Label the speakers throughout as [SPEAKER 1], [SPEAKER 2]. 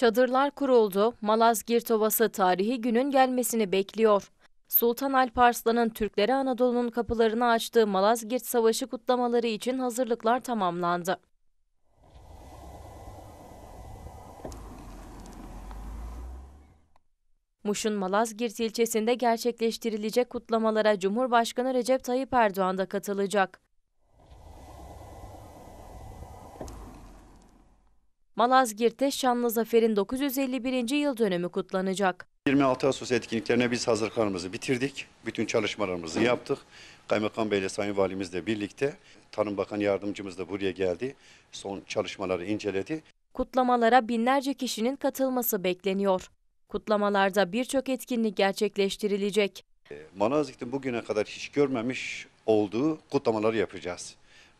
[SPEAKER 1] Çadırlar kuruldu, Malazgirt Ovası tarihi günün gelmesini bekliyor. Sultan Alparslan'ın Türklere Anadolu'nun kapılarını açtığı Malazgirt Savaşı kutlamaları için hazırlıklar tamamlandı. Muş'un Malazgirt ilçesinde gerçekleştirilecek kutlamalara Cumhurbaşkanı Recep Tayyip Erdoğan da katılacak. Malazgirt'te Şanlı Zafer'in 951. yıl dönümü kutlanacak.
[SPEAKER 2] 26 Ağustos etkinliklerine biz hazırlıklarımızı bitirdik. Bütün çalışmalarımızı yaptık. Kaymakam Bey ile Sayın Valimizle birlikte Tarım Bakan Yardımcımız da buraya geldi. Son çalışmaları inceledi.
[SPEAKER 1] Kutlamalara binlerce kişinin katılması bekleniyor. Kutlamalarda birçok etkinlik gerçekleştirilecek.
[SPEAKER 2] Ee, Malazgirt'in bugüne kadar hiç görmemiş olduğu kutlamaları yapacağız.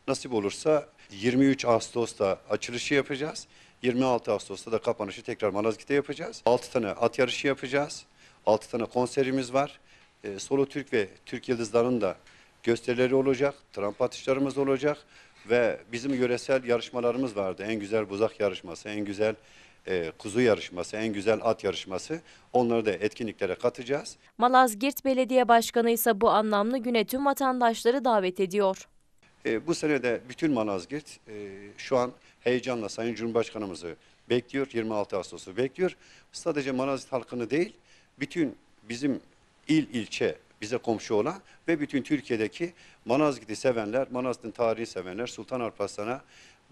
[SPEAKER 2] Nasip olursa 23 Ağustos'ta açılışı yapacağız. 26 Ağustos'ta da kapanışı tekrar Malazgirt'te yapacağız. 6 tane at yarışı yapacağız. 6 tane konserimiz var. E, Solo Türk ve Türk Yıldızları'nın da gösterileri olacak. Tramp atışlarımız olacak. Ve bizim yöresel yarışmalarımız vardı. En güzel buzak yarışması, en güzel e, kuzu yarışması, en güzel at yarışması onları da etkinliklere katacağız.
[SPEAKER 1] Malazgirt Belediye Başkanı ise bu anlamlı güne tüm vatandaşları davet ediyor.
[SPEAKER 2] E, bu sene de bütün Manazgirt e, şu an heyecanla Sayın Cumhurbaşkanımızı bekliyor. 26 Ağustos'u bekliyor. Sadece Manazgirt halkını değil, bütün bizim il ilçe bize komşu olan ve bütün Türkiye'deki Manazgirt'i sevenler, Manazgirt'in tarihi sevenler, Sultan Arparslan'a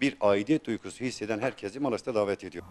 [SPEAKER 2] bir aidiyet duygusu hisseden herkesi Manazgirt'e davet ediyor.